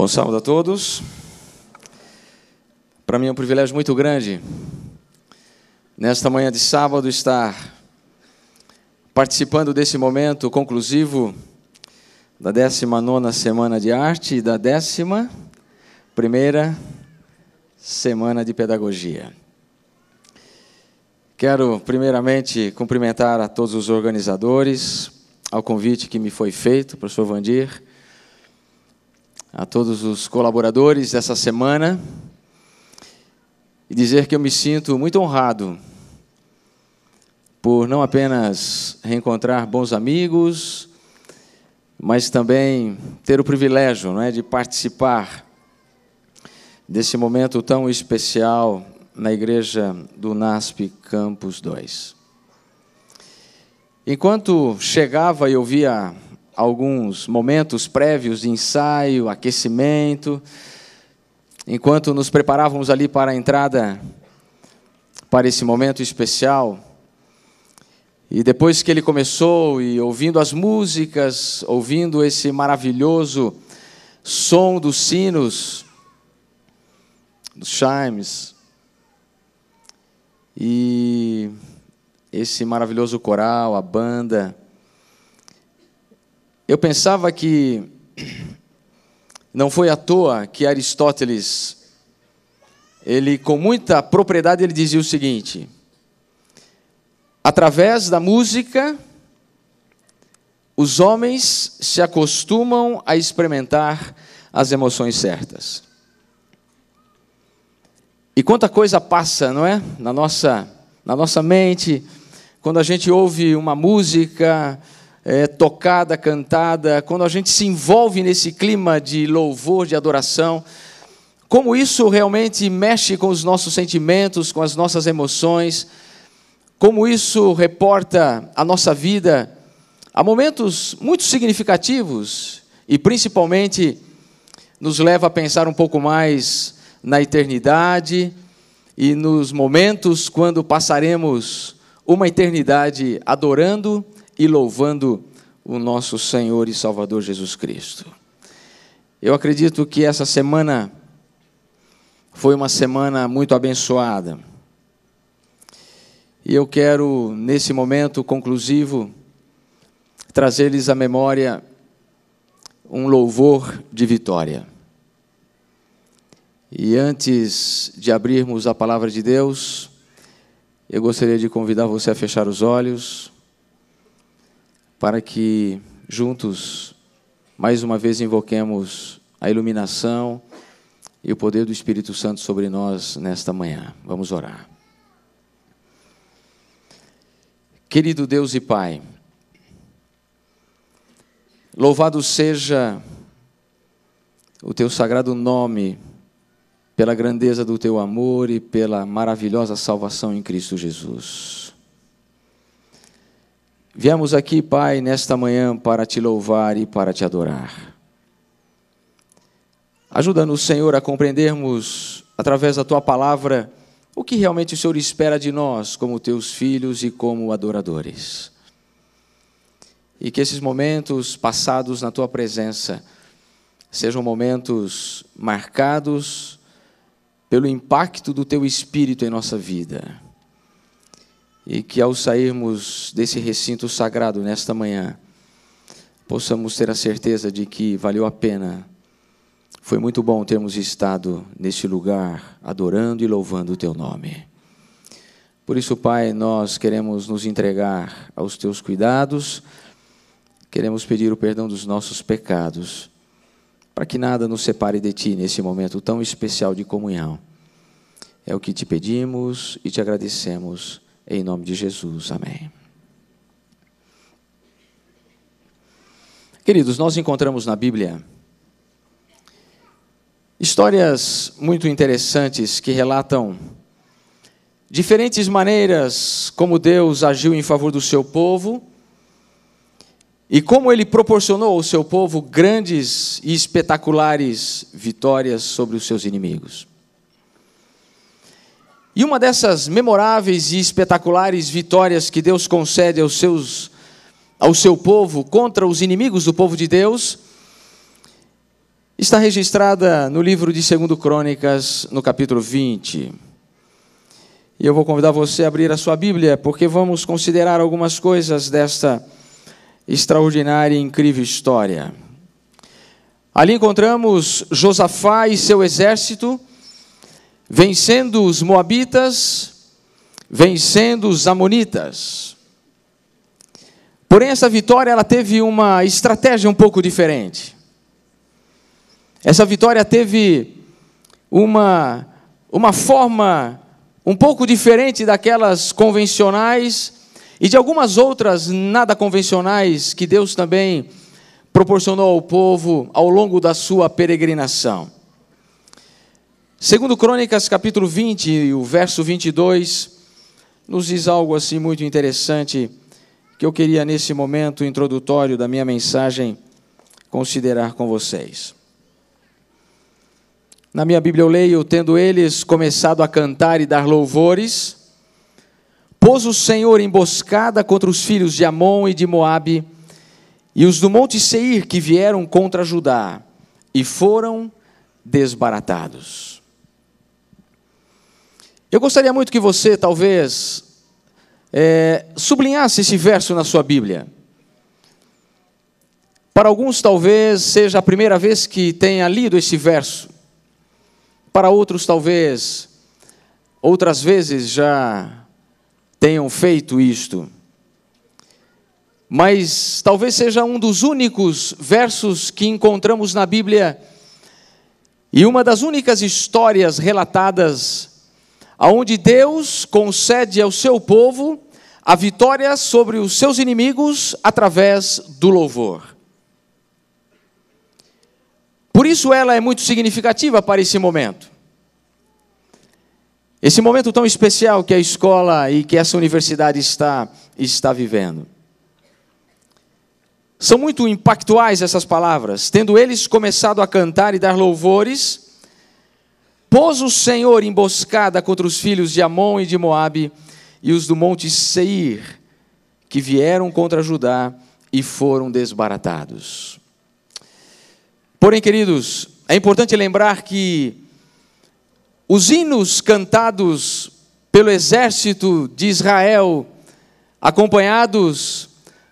Bom sábado a todos. Para mim é um privilégio muito grande, nesta manhã de sábado, estar participando desse momento conclusivo da 19 Semana de Arte e da 11 Semana de Pedagogia. Quero, primeiramente, cumprimentar a todos os organizadores, ao convite que me foi feito, professor Vandir a todos os colaboradores dessa semana e dizer que eu me sinto muito honrado por não apenas reencontrar bons amigos, mas também ter o privilégio não é, de participar desse momento tão especial na igreja do NASP Campus 2. Enquanto chegava e ouvia alguns momentos prévios de ensaio, aquecimento, enquanto nos preparávamos ali para a entrada para esse momento especial. E depois que ele começou e ouvindo as músicas, ouvindo esse maravilhoso som dos sinos, dos chimes, e esse maravilhoso coral, a banda, eu pensava que não foi à toa que Aristóteles, ele com muita propriedade, ele dizia o seguinte: através da música, os homens se acostumam a experimentar as emoções certas. E quanta coisa passa, não é? Na nossa, na nossa mente, quando a gente ouve uma música, é, tocada, cantada, quando a gente se envolve nesse clima de louvor, de adoração, como isso realmente mexe com os nossos sentimentos, com as nossas emoções, como isso reporta a nossa vida a momentos muito significativos e principalmente nos leva a pensar um pouco mais na eternidade e nos momentos quando passaremos uma eternidade adorando e louvando o nosso Senhor e Salvador Jesus Cristo. Eu acredito que essa semana foi uma semana muito abençoada. E eu quero, nesse momento conclusivo, trazer-lhes à memória um louvor de vitória. E antes de abrirmos a palavra de Deus, eu gostaria de convidar você a fechar os olhos para que juntos, mais uma vez, invoquemos a iluminação e o poder do Espírito Santo sobre nós nesta manhã. Vamos orar. Querido Deus e Pai, louvado seja o teu sagrado nome pela grandeza do teu amor e pela maravilhosa salvação em Cristo Jesus. Viemos aqui, Pai, nesta manhã para te louvar e para te adorar. Ajuda-nos, Senhor, a compreendermos, através da tua palavra, o que realmente o Senhor espera de nós, como teus filhos e como adoradores. E que esses momentos passados na tua presença sejam momentos marcados pelo impacto do teu espírito em nossa vida e que ao sairmos desse recinto sagrado nesta manhã, possamos ter a certeza de que valeu a pena. Foi muito bom termos estado nesse lugar, adorando e louvando o teu nome. Por isso, Pai, nós queremos nos entregar aos teus cuidados, queremos pedir o perdão dos nossos pecados, para que nada nos separe de ti nesse momento tão especial de comunhão. É o que te pedimos e te agradecemos em nome de Jesus, amém. Queridos, nós encontramos na Bíblia histórias muito interessantes que relatam diferentes maneiras como Deus agiu em favor do seu povo e como ele proporcionou ao seu povo grandes e espetaculares vitórias sobre os seus inimigos. E uma dessas memoráveis e espetaculares vitórias que Deus concede aos seus, ao seu povo contra os inimigos do povo de Deus está registrada no livro de 2 Crônicas, no capítulo 20. E eu vou convidar você a abrir a sua Bíblia, porque vamos considerar algumas coisas desta extraordinária e incrível história. Ali encontramos Josafá e seu exército vencendo os Moabitas, vencendo os Amonitas. Porém, essa vitória ela teve uma estratégia um pouco diferente. Essa vitória teve uma, uma forma um pouco diferente daquelas convencionais e de algumas outras nada convencionais que Deus também proporcionou ao povo ao longo da sua peregrinação. Segundo Crônicas, capítulo 20, o verso 22, nos diz algo assim muito interessante que eu queria nesse momento introdutório da minha mensagem considerar com vocês. Na minha Bíblia eu leio, tendo eles começado a cantar e dar louvores, pôs o Senhor emboscada contra os filhos de Amon e de Moabe, e os do monte Seir que vieram contra Judá, e foram desbaratados. Eu gostaria muito que você, talvez, é, sublinhasse esse verso na sua Bíblia. Para alguns, talvez seja a primeira vez que tenha lido esse verso. Para outros, talvez, outras vezes já tenham feito isto. Mas talvez seja um dos únicos versos que encontramos na Bíblia e uma das únicas histórias relatadas aonde Deus concede ao seu povo a vitória sobre os seus inimigos através do louvor. Por isso ela é muito significativa para esse momento. Esse momento tão especial que a escola e que essa universidade está, está vivendo. São muito impactuais essas palavras, tendo eles começado a cantar e dar louvores, Pôs o Senhor emboscada contra os filhos de Amon e de Moabe e os do monte Seir, que vieram contra Judá e foram desbaratados. Porém, queridos, é importante lembrar que os hinos cantados pelo exército de Israel, acompanhados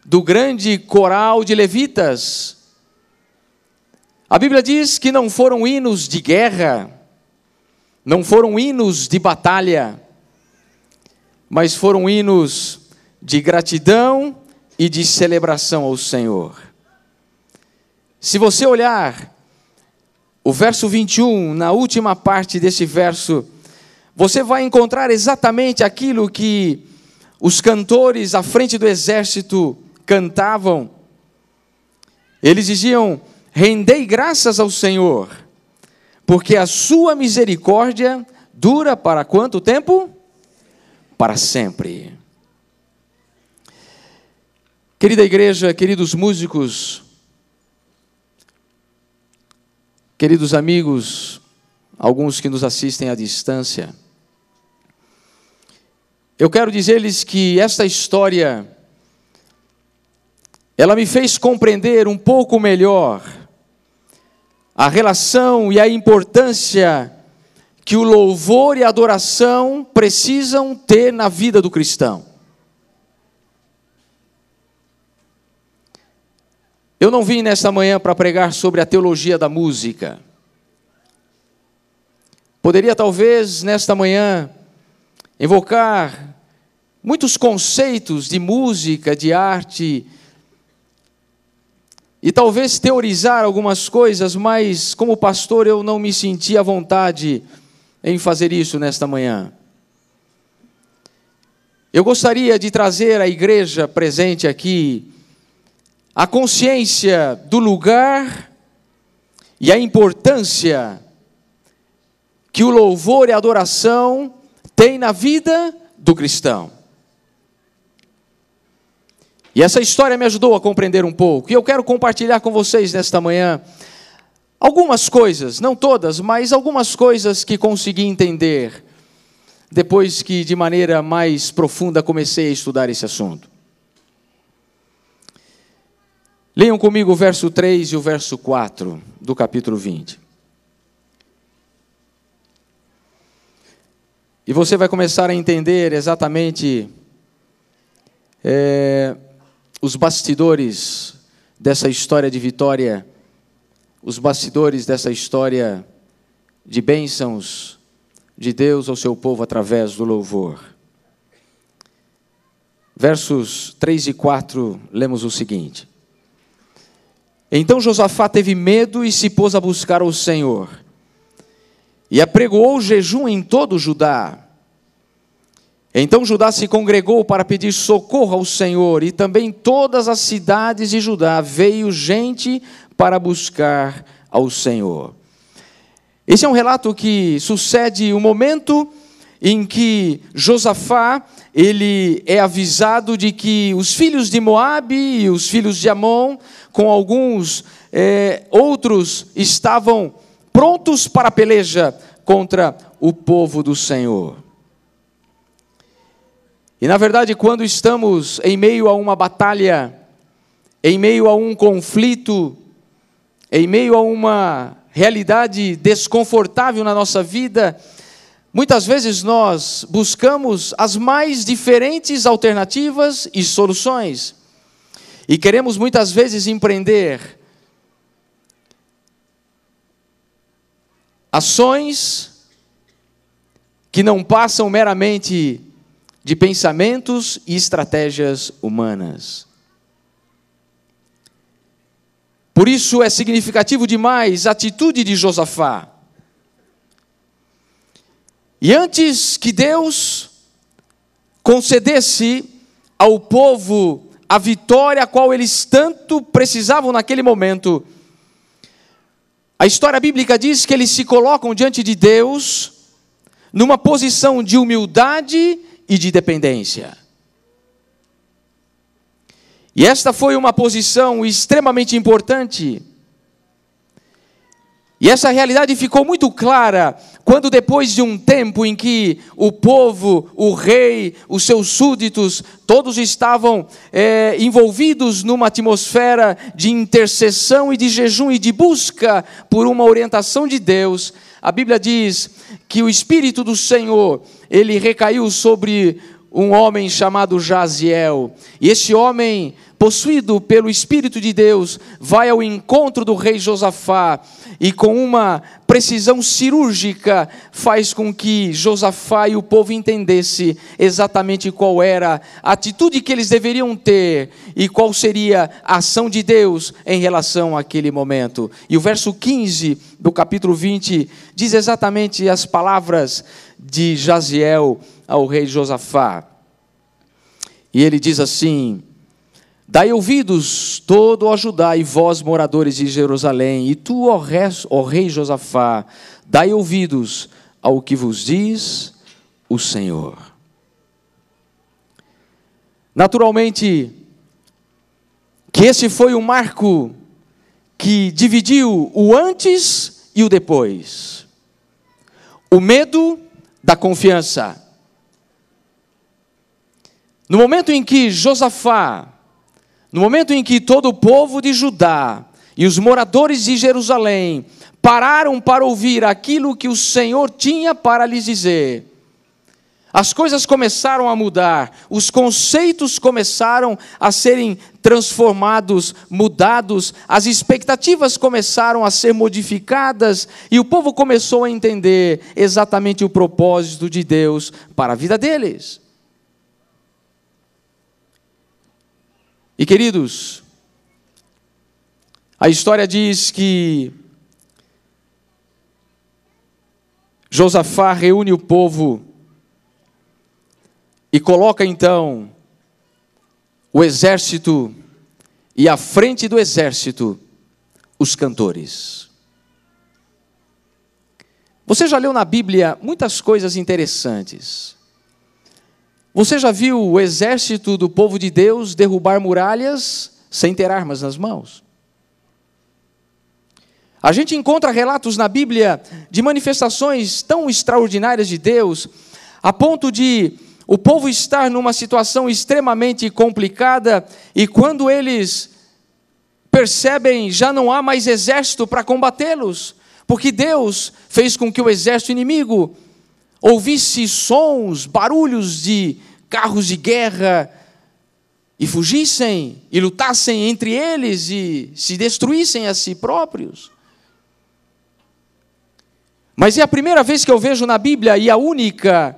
do grande coral de levitas, a Bíblia diz que não foram hinos de guerra, não foram hinos de batalha, mas foram hinos de gratidão e de celebração ao Senhor. Se você olhar o verso 21, na última parte desse verso, você vai encontrar exatamente aquilo que os cantores à frente do exército cantavam. Eles diziam: Rendei graças ao Senhor porque a sua misericórdia dura para quanto tempo? Para sempre. Querida igreja, queridos músicos, queridos amigos, alguns que nos assistem à distância, eu quero dizer-lhes que esta história ela me fez compreender um pouco melhor a relação e a importância que o louvor e a adoração precisam ter na vida do cristão. Eu não vim nesta manhã para pregar sobre a teologia da música. Poderia talvez nesta manhã invocar muitos conceitos de música, de arte, e talvez teorizar algumas coisas, mas como pastor eu não me senti à vontade em fazer isso nesta manhã. Eu gostaria de trazer à igreja presente aqui a consciência do lugar e a importância que o louvor e a adoração têm na vida do cristão. E essa história me ajudou a compreender um pouco. E eu quero compartilhar com vocês nesta manhã algumas coisas, não todas, mas algumas coisas que consegui entender depois que, de maneira mais profunda, comecei a estudar esse assunto. Leiam comigo o verso 3 e o verso 4 do capítulo 20. E você vai começar a entender exatamente. É os bastidores dessa história de vitória, os bastidores dessa história de bênçãos de Deus ao seu povo através do louvor. Versos 3 e 4, lemos o seguinte: Então Josafá teve medo e se pôs a buscar o Senhor, e apregoou jejum em todo o Judá então Judá se congregou para pedir socorro ao Senhor, e também todas as cidades de Judá veio gente para buscar ao Senhor. Esse é um relato que sucede o um momento em que Josafá ele é avisado de que os filhos de Moabe e os filhos de Amon, com alguns é, outros, estavam prontos para a peleja contra o povo do Senhor. E na verdade, quando estamos em meio a uma batalha, em meio a um conflito, em meio a uma realidade desconfortável na nossa vida, muitas vezes nós buscamos as mais diferentes alternativas e soluções. E queremos muitas vezes empreender ações que não passam meramente de pensamentos e estratégias humanas. Por isso é significativo demais a atitude de Josafá. E antes que Deus concedesse ao povo a vitória a qual eles tanto precisavam naquele momento, a história bíblica diz que eles se colocam diante de Deus numa posição de humildade e de dependência. E esta foi uma posição extremamente importante. E essa realidade ficou muito clara quando, depois de um tempo em que o povo, o rei, os seus súditos, todos estavam é, envolvidos numa atmosfera de intercessão e de jejum e de busca por uma orientação de Deus, a Bíblia diz que o Espírito do Senhor, ele recaiu sobre um homem chamado Jaziel. E este homem, possuído pelo Espírito de Deus, vai ao encontro do rei Josafá e, com uma precisão cirúrgica, faz com que Josafá e o povo entendesse exatamente qual era a atitude que eles deveriam ter e qual seria a ação de Deus em relação àquele momento. E o verso 15 do capítulo 20 diz exatamente as palavras de Jaziel ao rei Josafá. E ele diz assim: Dai ouvidos, todo o Judá e vós, moradores de Jerusalém, e tu, ó rei, ó rei Josafá, dai ouvidos ao que vos diz o Senhor. Naturalmente, que esse foi o marco que dividiu o antes e o depois. O medo da confiança. No momento em que Josafá, no momento em que todo o povo de Judá e os moradores de Jerusalém pararam para ouvir aquilo que o Senhor tinha para lhes dizer, as coisas começaram a mudar, os conceitos começaram a serem transformados, mudados, as expectativas começaram a ser modificadas e o povo começou a entender exatamente o propósito de Deus para a vida deles. E queridos, a história diz que Josafá reúne o povo e coloca então o exército e à frente do exército os cantores. Você já leu na Bíblia muitas coisas interessantes. Você já viu o exército do povo de Deus derrubar muralhas sem ter armas nas mãos? A gente encontra relatos na Bíblia de manifestações tão extraordinárias de Deus, a ponto de o povo estar numa situação extremamente complicada e quando eles percebem, já não há mais exército para combatê-los, porque Deus fez com que o exército inimigo ouvisse sons, barulhos de carros de guerra e fugissem e lutassem entre eles e se destruíssem a si próprios. Mas é a primeira vez que eu vejo na Bíblia e a única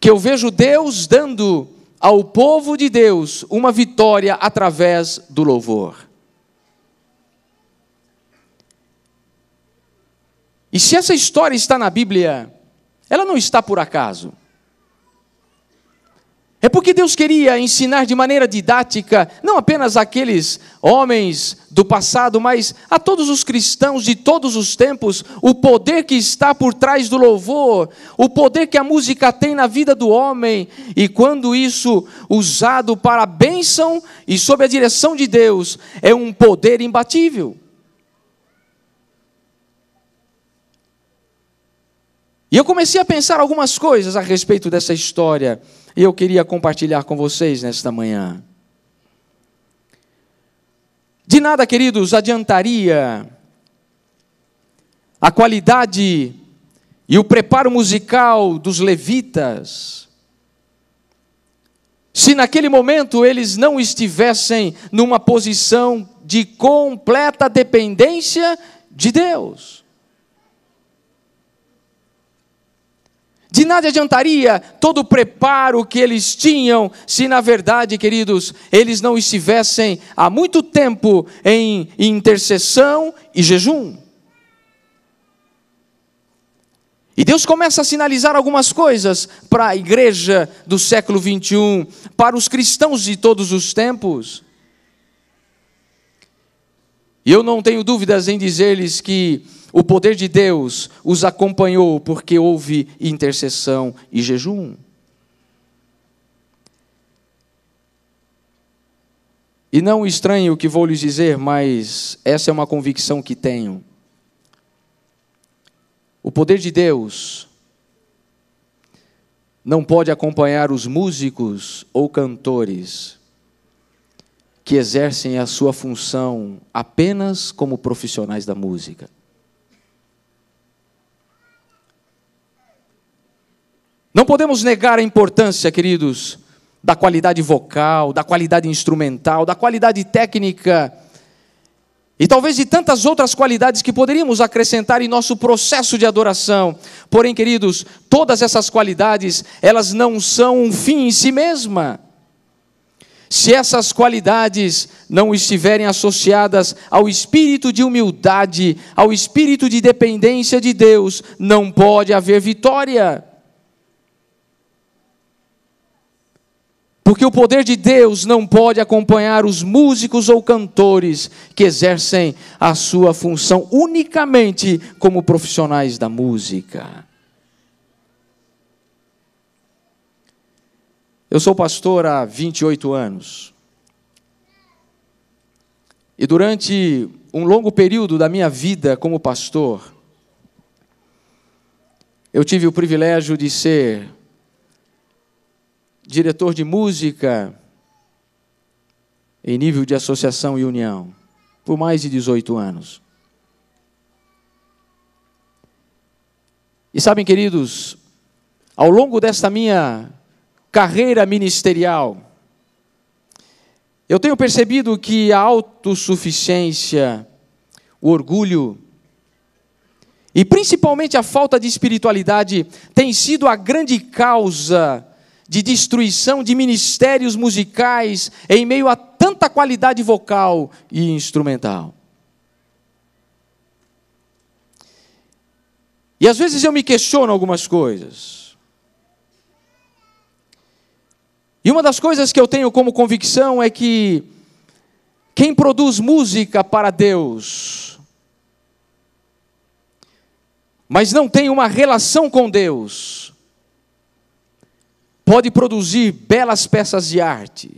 que eu vejo Deus dando ao povo de Deus uma vitória através do louvor. E se essa história está na Bíblia, ela não está por acaso. É porque Deus queria ensinar de maneira didática, não apenas aqueles homens do passado, mas a todos os cristãos de todos os tempos, o poder que está por trás do louvor, o poder que a música tem na vida do homem, e quando isso usado para a bênção e sob a direção de Deus, é um poder imbatível. E eu comecei a pensar algumas coisas a respeito dessa história. E eu queria compartilhar com vocês nesta manhã. De nada, queridos, adiantaria a qualidade e o preparo musical dos levitas, se naquele momento eles não estivessem numa posição de completa dependência de Deus. De nada adiantaria todo o preparo que eles tinham se, na verdade, queridos, eles não estivessem há muito tempo em intercessão e jejum. E Deus começa a sinalizar algumas coisas para a igreja do século 21, para os cristãos de todos os tempos. E eu não tenho dúvidas em dizer-lhes que o poder de Deus os acompanhou porque houve intercessão e jejum. E não estranho o que vou lhes dizer, mas essa é uma convicção que tenho. O poder de Deus não pode acompanhar os músicos ou cantores que exercem a sua função apenas como profissionais da música. Não podemos negar a importância, queridos, da qualidade vocal, da qualidade instrumental, da qualidade técnica e talvez de tantas outras qualidades que poderíamos acrescentar em nosso processo de adoração. Porém, queridos, todas essas qualidades, elas não são um fim em si mesma. Se essas qualidades não estiverem associadas ao espírito de humildade, ao espírito de dependência de Deus, não pode haver vitória. Porque o poder de Deus não pode acompanhar os músicos ou cantores que exercem a sua função unicamente como profissionais da música. Eu sou pastor há 28 anos. E durante um longo período da minha vida como pastor, eu tive o privilégio de ser diretor de música em nível de associação e união por mais de 18 anos. E sabem, queridos, ao longo desta minha carreira ministerial, eu tenho percebido que a autossuficiência, o orgulho e principalmente a falta de espiritualidade tem sido a grande causa de destruição de ministérios musicais em meio a tanta qualidade vocal e instrumental. E às vezes eu me questiono algumas coisas. E uma das coisas que eu tenho como convicção é que quem produz música para Deus, mas não tem uma relação com Deus, pode produzir belas peças de arte,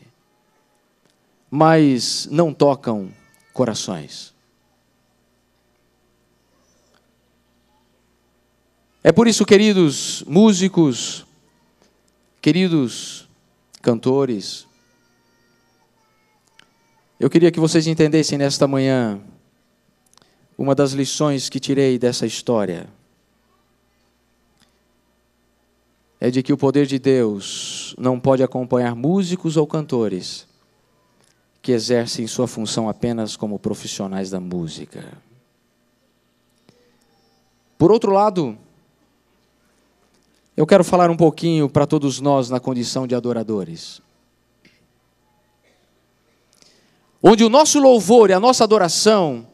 mas não tocam corações. É por isso, queridos músicos, queridos cantores, eu queria que vocês entendessem nesta manhã uma das lições que tirei dessa história. é de que o poder de Deus não pode acompanhar músicos ou cantores que exercem sua função apenas como profissionais da música. Por outro lado, eu quero falar um pouquinho para todos nós na condição de adoradores. Onde o nosso louvor e a nossa adoração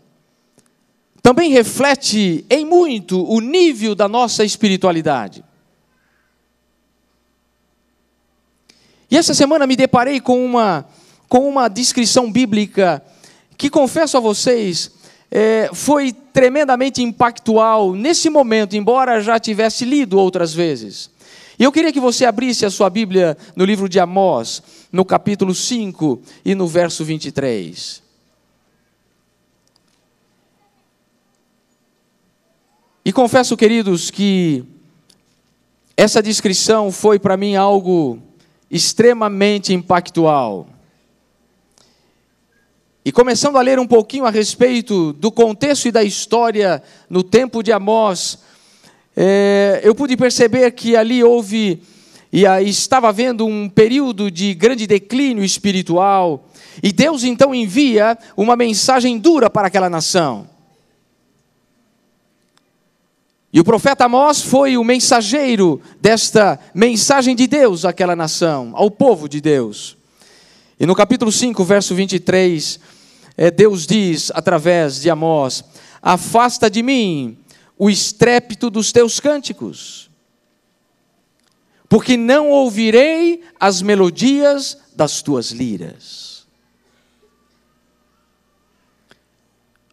também reflete em muito o nível da nossa espiritualidade. E essa semana me deparei com uma, com uma descrição bíblica que, confesso a vocês, é, foi tremendamente impactual nesse momento, embora já tivesse lido outras vezes. E eu queria que você abrisse a sua Bíblia no livro de Amós, no capítulo 5 e no verso 23. E confesso, queridos, que essa descrição foi para mim algo extremamente impactual. E começando a ler um pouquinho a respeito do contexto e da história no tempo de Amós, é, eu pude perceber que ali houve e aí estava havendo um período de grande declínio espiritual, e Deus então envia uma mensagem dura para aquela nação. E o profeta Amós foi o mensageiro desta mensagem de Deus àquela nação, ao povo de Deus. E no capítulo 5, verso 23, eh, Deus diz através de Amós: Afasta de mim o estrépito dos teus cânticos, porque não ouvirei as melodias das tuas liras.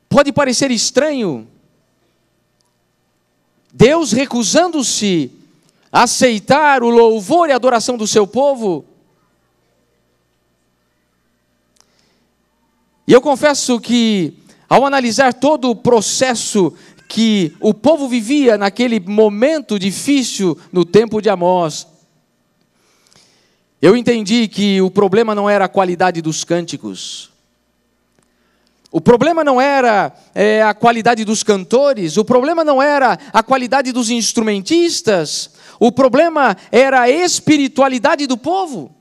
Pode parecer estranho Deus recusando-se a aceitar o louvor e a adoração do seu povo. E eu confesso que, ao analisar todo o processo que o povo vivia naquele momento difícil no tempo de Amós, eu entendi que o problema não era a qualidade dos cânticos, o problema não era é, a qualidade dos cantores, o problema não era a qualidade dos instrumentistas, o problema era a espiritualidade do povo.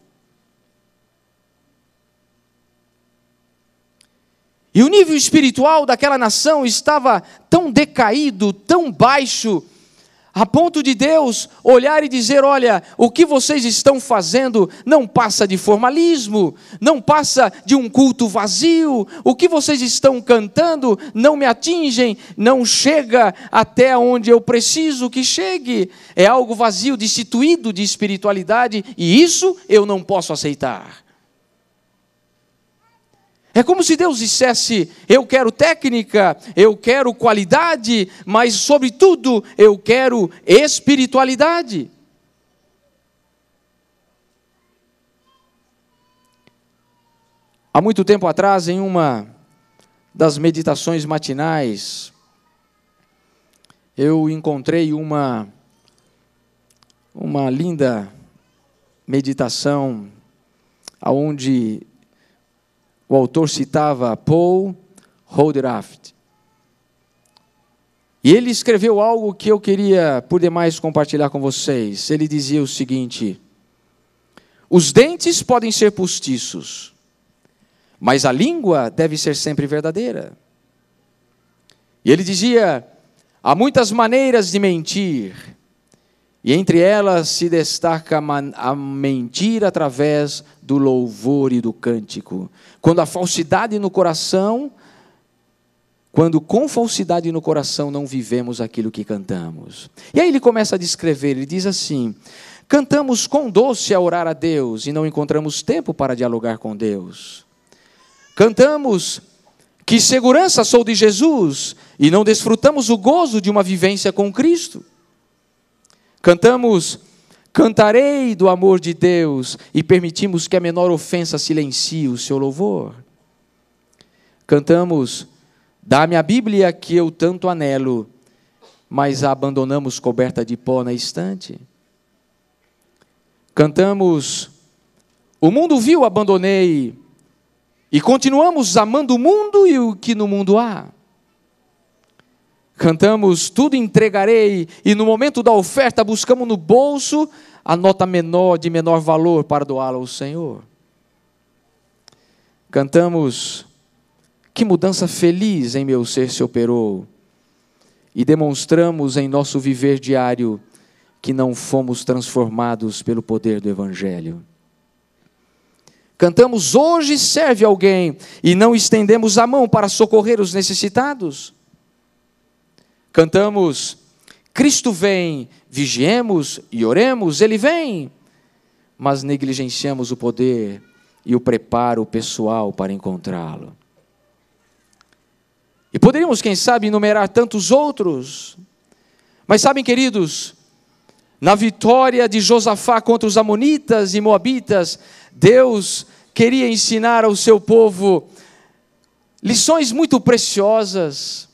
E o nível espiritual daquela nação estava tão decaído, tão baixo, a ponto de Deus olhar e dizer: olha, o que vocês estão fazendo não passa de formalismo, não passa de um culto vazio, o que vocês estão cantando não me atingem, não chega até onde eu preciso que chegue, é algo vazio, destituído de espiritualidade, e isso eu não posso aceitar. É como se Deus dissesse: eu quero técnica, eu quero qualidade, mas, sobretudo, eu quero espiritualidade. Há muito tempo atrás, em uma das meditações matinais, eu encontrei uma, uma linda meditação onde o autor citava Paul Holderaft. E ele escreveu algo que eu queria, por demais, compartilhar com vocês. Ele dizia o seguinte: Os dentes podem ser postiços, mas a língua deve ser sempre verdadeira. E ele dizia: Há muitas maneiras de mentir, e entre elas se destaca a mentira através do louvor e do cântico. Quando a falsidade no coração, quando com falsidade no coração não vivemos aquilo que cantamos. E aí ele começa a descrever, ele diz assim: Cantamos com doce a orar a Deus e não encontramos tempo para dialogar com Deus. Cantamos que segurança sou de Jesus e não desfrutamos o gozo de uma vivência com Cristo. Cantamos, cantarei do amor de Deus e permitimos que a menor ofensa silencie o seu louvor. Cantamos, dá-me a Bíblia que eu tanto anelo, mas a abandonamos coberta de pó na estante. Cantamos, o mundo viu, abandonei, e continuamos amando o mundo e o que no mundo há. Cantamos tudo entregarei e no momento da oferta buscamos no bolso a nota menor de menor valor para doá-la ao Senhor. Cantamos que mudança feliz em meu ser se operou e demonstramos em nosso viver diário que não fomos transformados pelo poder do Evangelho. Cantamos hoje serve alguém e não estendemos a mão para socorrer os necessitados. Cantamos: Cristo vem, vigiemos e oremos, ele vem. Mas negligenciamos o poder e o preparo pessoal para encontrá-lo. E poderíamos, quem sabe, enumerar tantos outros. Mas sabem, queridos, na vitória de Josafá contra os Amonitas e Moabitas, Deus queria ensinar ao seu povo lições muito preciosas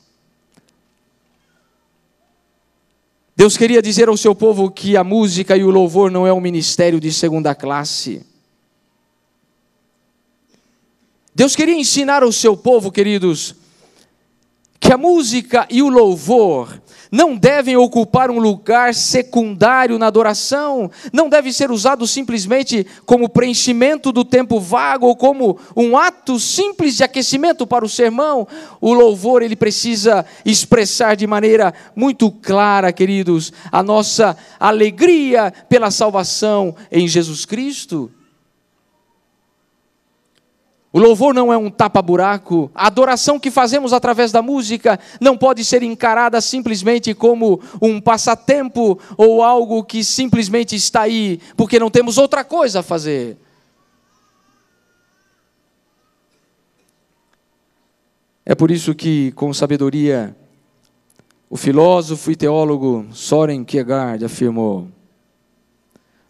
Deus queria dizer ao seu povo que a música e o louvor não é um ministério de segunda classe. Deus queria ensinar ao seu povo, queridos, que a música e o louvor não devem ocupar um lugar secundário na adoração, não deve ser usado simplesmente como preenchimento do tempo vago ou como um ato simples de aquecimento para o sermão. O louvor ele precisa expressar de maneira muito clara, queridos, a nossa alegria pela salvação em Jesus Cristo. O louvor não é um tapa-buraco. A adoração que fazemos através da música não pode ser encarada simplesmente como um passatempo ou algo que simplesmente está aí porque não temos outra coisa a fazer. É por isso que, com sabedoria, o filósofo e teólogo Soren Kierkegaard afirmou: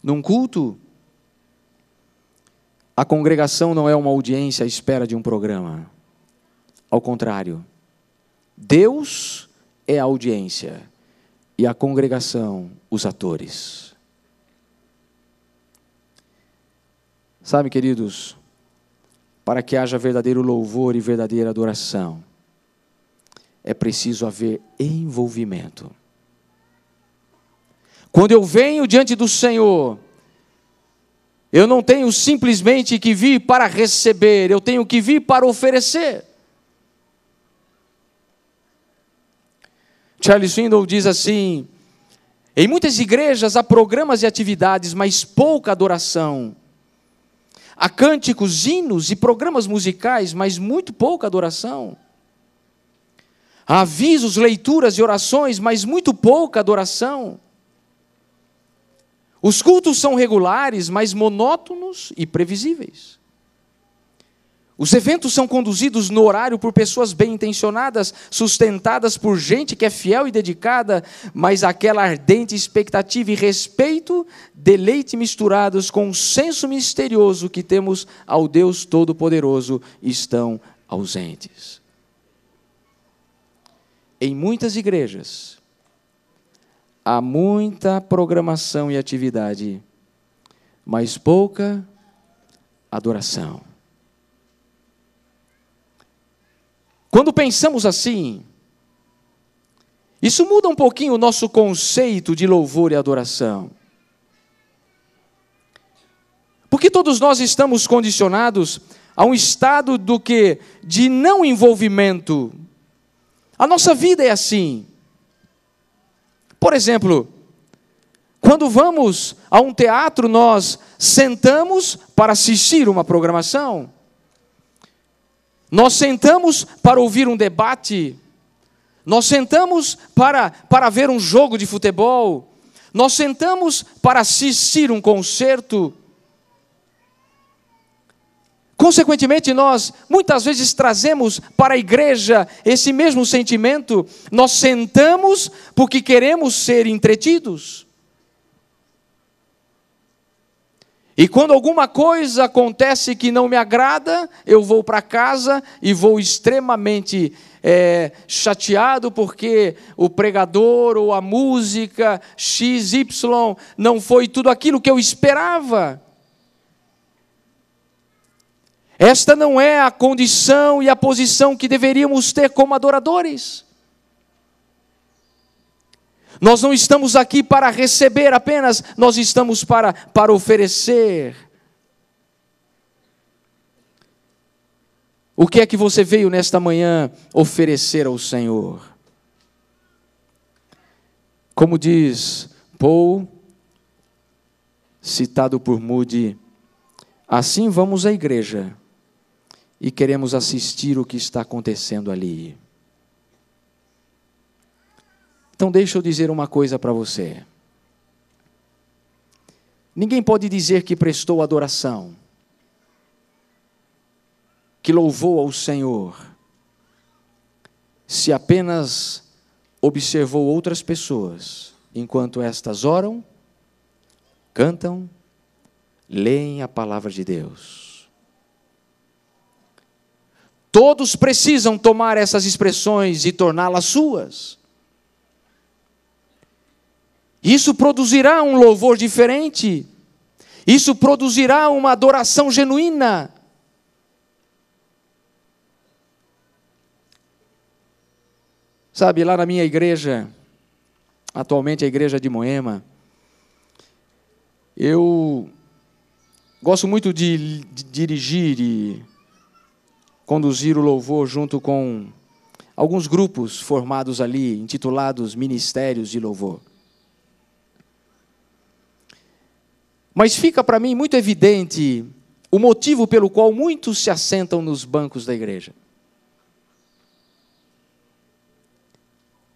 num culto a congregação não é uma audiência à espera de um programa. Ao contrário, Deus é a audiência e a congregação os atores. Sabe, queridos, para que haja verdadeiro louvor e verdadeira adoração, é preciso haver envolvimento. Quando eu venho diante do Senhor, eu não tenho simplesmente que vir para receber, eu tenho que vir para oferecer. Charles Swindoll diz assim: em muitas igrejas há programas e atividades, mas pouca adoração. Há cânticos, hinos e programas musicais, mas muito pouca adoração. Há avisos, leituras e orações, mas muito pouca adoração. Os cultos são regulares, mas monótonos e previsíveis. Os eventos são conduzidos no horário por pessoas bem intencionadas, sustentadas por gente que é fiel e dedicada, mas aquela ardente expectativa e respeito, deleite misturados com o um senso misterioso que temos ao Deus Todo-Poderoso, estão ausentes. Em muitas igrejas, há muita programação e atividade, mas pouca adoração. Quando pensamos assim, isso muda um pouquinho o nosso conceito de louvor e adoração. Porque todos nós estamos condicionados a um estado do que de não envolvimento. A nossa vida é assim. Por exemplo, quando vamos a um teatro, nós sentamos para assistir uma programação, nós sentamos para ouvir um debate, nós sentamos para, para ver um jogo de futebol, nós sentamos para assistir um concerto, Consequentemente, nós muitas vezes trazemos para a igreja esse mesmo sentimento. Nós sentamos porque queremos ser entretidos. E quando alguma coisa acontece que não me agrada, eu vou para casa e vou extremamente é, chateado porque o pregador ou a música XY não foi tudo aquilo que eu esperava. Esta não é a condição e a posição que deveríamos ter como adoradores. Nós não estamos aqui para receber apenas, nós estamos para, para oferecer. O que é que você veio nesta manhã oferecer ao Senhor? Como diz Paul, citado por Moody, assim vamos à igreja e queremos assistir o que está acontecendo ali. Então, deixa eu dizer uma coisa para você. Ninguém pode dizer que prestou adoração, que louvou ao Senhor, se apenas observou outras pessoas enquanto estas oram, cantam, leem a palavra de Deus. Todos precisam tomar essas expressões e torná-las suas. Isso produzirá um louvor diferente. Isso produzirá uma adoração genuína. Sabe, lá na minha igreja, atualmente a igreja de Moema, eu gosto muito de, de dirigir e conduzir o louvor junto com alguns grupos formados ali, intitulados Ministérios de Louvor. Mas fica para mim muito evidente o motivo pelo qual muitos se assentam nos bancos da igreja.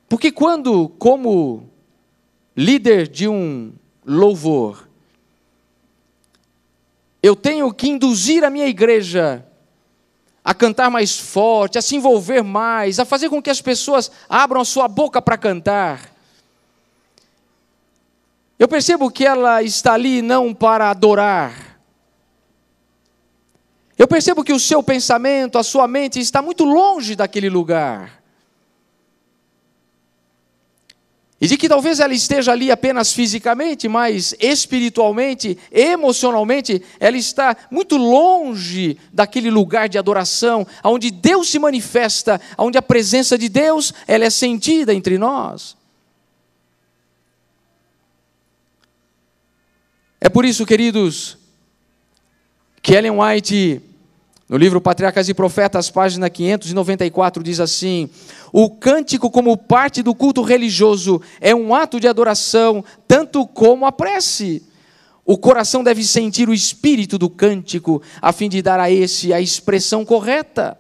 Porque quando, como líder de um louvor, eu tenho que induzir a minha igreja a cantar mais forte, a se envolver mais, a fazer com que as pessoas abram a sua boca para cantar. Eu percebo que ela está ali não para adorar. Eu percebo que o seu pensamento, a sua mente está muito longe daquele lugar. E de que talvez ela esteja ali apenas fisicamente, mas espiritualmente, emocionalmente, ela está muito longe daquele lugar de adoração, onde Deus se manifesta, onde a presença de Deus ela é sentida entre nós. É por isso, queridos, que Ellen White no livro Patriarcas e Profetas, página 594, diz assim: O cântico, como parte do culto religioso, é um ato de adoração, tanto como a prece. O coração deve sentir o espírito do cântico, a fim de dar a esse a expressão correta.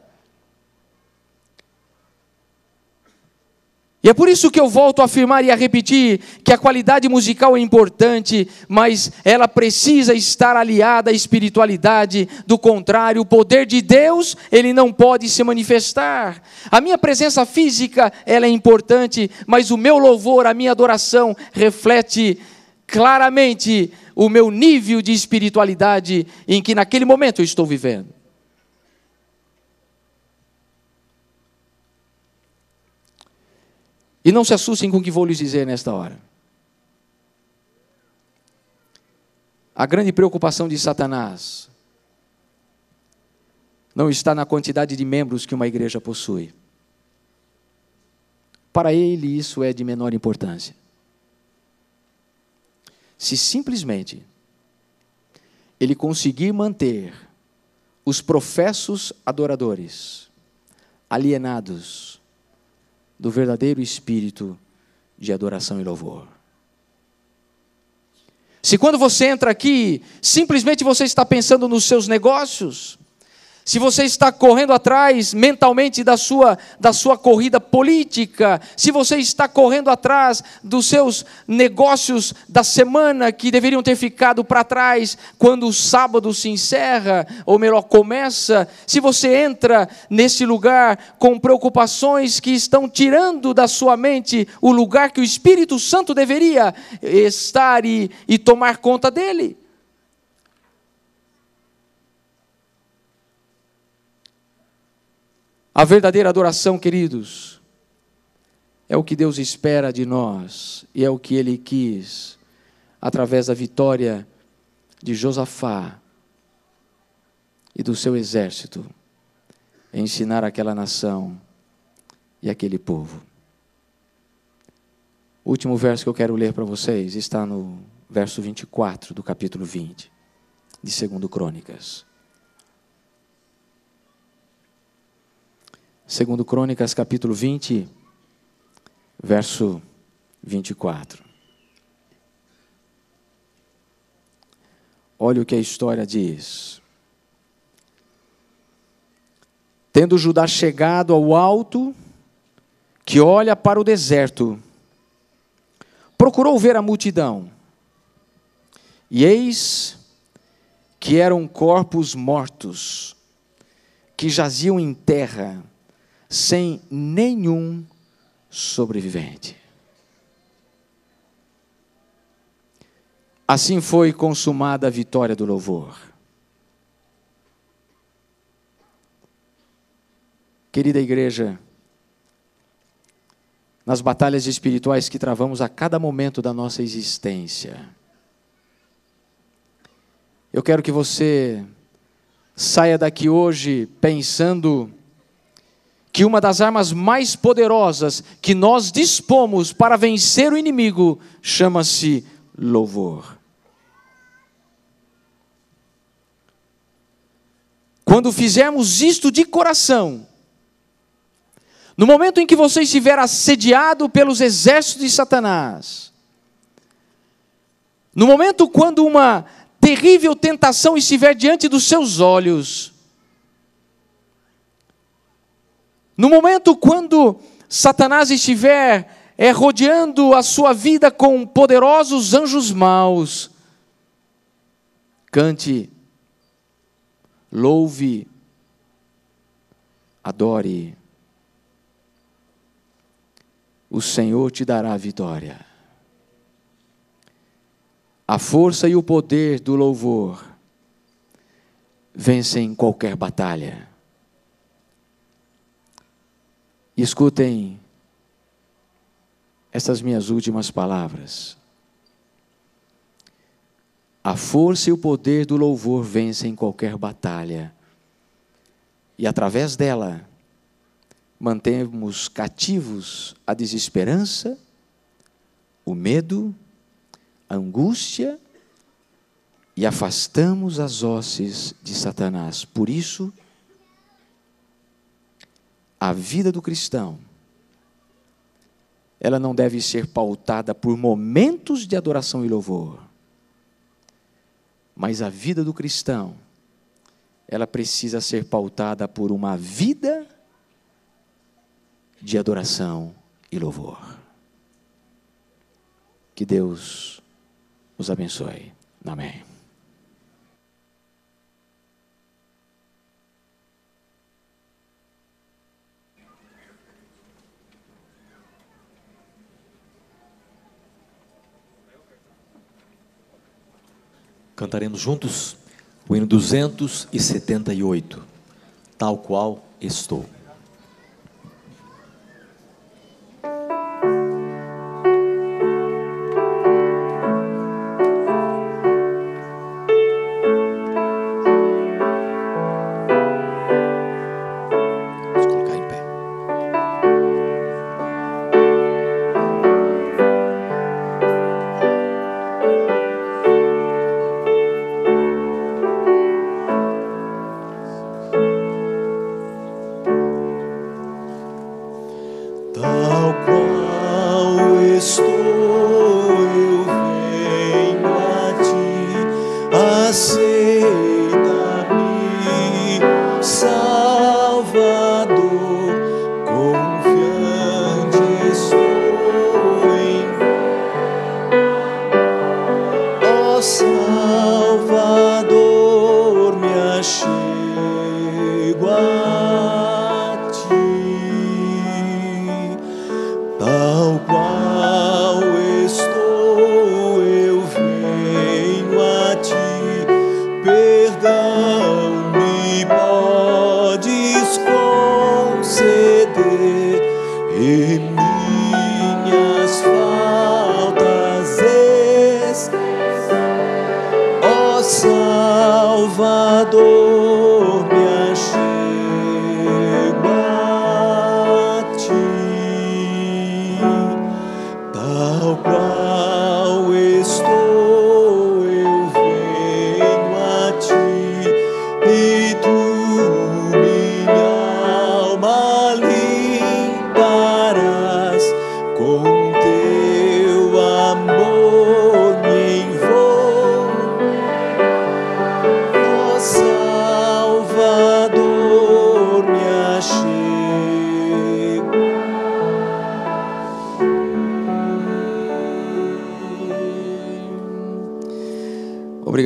E é por isso que eu volto a afirmar e a repetir que a qualidade musical é importante, mas ela precisa estar aliada à espiritualidade. Do contrário, o poder de Deus, ele não pode se manifestar. A minha presença física, ela é importante, mas o meu louvor, a minha adoração reflete claramente o meu nível de espiritualidade em que naquele momento eu estou vivendo. E não se assustem com o que vou lhes dizer nesta hora. A grande preocupação de Satanás não está na quantidade de membros que uma igreja possui. Para ele, isso é de menor importância. Se simplesmente ele conseguir manter os professos adoradores alienados do verdadeiro espírito de adoração e louvor. Se quando você entra aqui, simplesmente você está pensando nos seus negócios, se você está correndo atrás mentalmente da sua, da sua corrida política, se você está correndo atrás dos seus negócios da semana que deveriam ter ficado para trás quando o sábado se encerra, ou melhor, começa, se você entra nesse lugar com preocupações que estão tirando da sua mente o lugar que o Espírito Santo deveria estar e, e tomar conta dele. A verdadeira adoração, queridos, é o que Deus espera de nós e é o que Ele quis através da vitória de Josafá e do seu exército ensinar aquela nação e aquele povo. O último verso que eu quero ler para vocês está no verso 24 do capítulo 20 de 2 Crônicas. Segundo Crônicas, capítulo 20, verso 24. Olha o que a história diz. Tendo Judá chegado ao alto, que olha para o deserto, procurou ver a multidão, e eis que eram corpos mortos, que jaziam em terra, sem nenhum sobrevivente. Assim foi consumada a vitória do louvor. Querida igreja, nas batalhas espirituais que travamos a cada momento da nossa existência, eu quero que você saia daqui hoje pensando que uma das armas mais poderosas que nós dispomos para vencer o inimigo chama-se louvor. Quando fizermos isto de coração, no momento em que você estiver assediado pelos exércitos de Satanás, no momento quando uma terrível tentação estiver diante dos seus olhos, No momento quando Satanás estiver é, rodeando a sua vida com poderosos anjos maus, cante, louve, adore. O Senhor te dará a vitória. A força e o poder do louvor vencem qualquer batalha. E escutem essas minhas últimas palavras. A força e o poder do louvor vencem qualquer batalha, e através dela mantemos cativos a desesperança, o medo, a angústia e afastamos as hostes de Satanás. Por isso, a vida do cristão, ela não deve ser pautada por momentos de adoração e louvor, mas a vida do cristão, ela precisa ser pautada por uma vida de adoração e louvor. Que Deus os abençoe. Amém. Cantaremos juntos o hino 278, tal qual estou.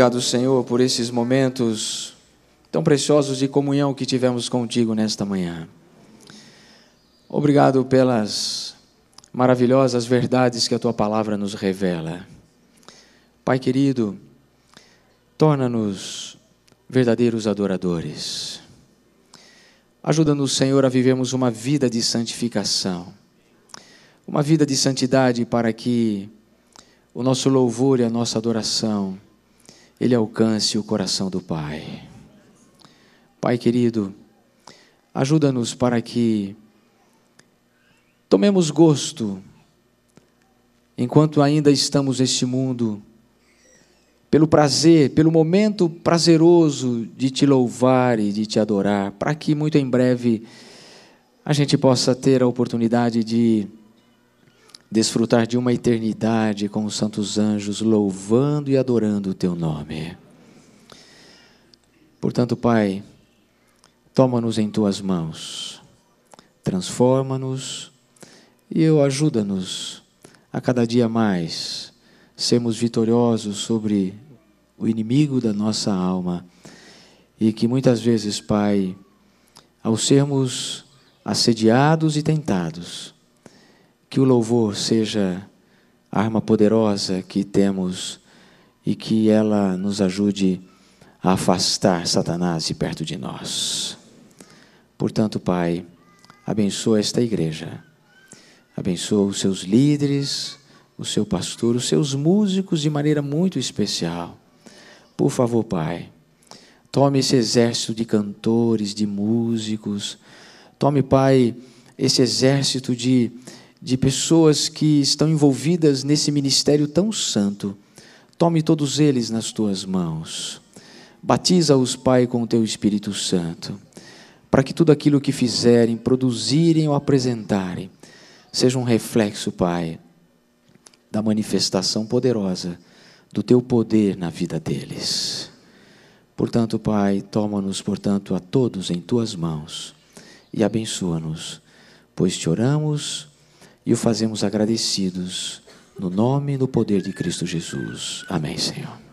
Obrigado, Senhor, por esses momentos tão preciosos de comunhão que tivemos contigo nesta manhã. Obrigado pelas maravilhosas verdades que a tua palavra nos revela. Pai querido, torna-nos verdadeiros adoradores. Ajuda-nos, Senhor, a vivermos uma vida de santificação, uma vida de santidade para que o nosso louvor e a nossa adoração ele alcance o coração do Pai. Pai querido, ajuda-nos para que tomemos gosto, enquanto ainda estamos neste mundo, pelo prazer, pelo momento prazeroso de te louvar e de te adorar, para que muito em breve a gente possa ter a oportunidade de desfrutar de uma eternidade com os santos anjos, louvando e adorando o teu nome. Portanto, Pai, toma-nos em tuas mãos, transforma-nos e ajuda-nos a cada dia mais sermos vitoriosos sobre o inimigo da nossa alma e que muitas vezes, Pai, ao sermos assediados e tentados, que o louvor seja a arma poderosa que temos e que ela nos ajude a afastar Satanás de perto de nós. Portanto, Pai, abençoa esta igreja, abençoa os seus líderes, o seu pastor, os seus músicos de maneira muito especial. Por favor, Pai, tome esse exército de cantores, de músicos, tome, Pai, esse exército de de pessoas que estão envolvidas nesse ministério tão santo. Tome todos eles nas tuas mãos. Batiza-os, Pai, com o teu Espírito Santo, para que tudo aquilo que fizerem, produzirem ou apresentarem, seja um reflexo, Pai, da manifestação poderosa do teu poder na vida deles. Portanto, Pai, toma-nos, portanto, a todos em tuas mãos e abençoa-nos, pois te oramos e o fazemos agradecidos no nome e no poder de Cristo Jesus. Amém, Senhor.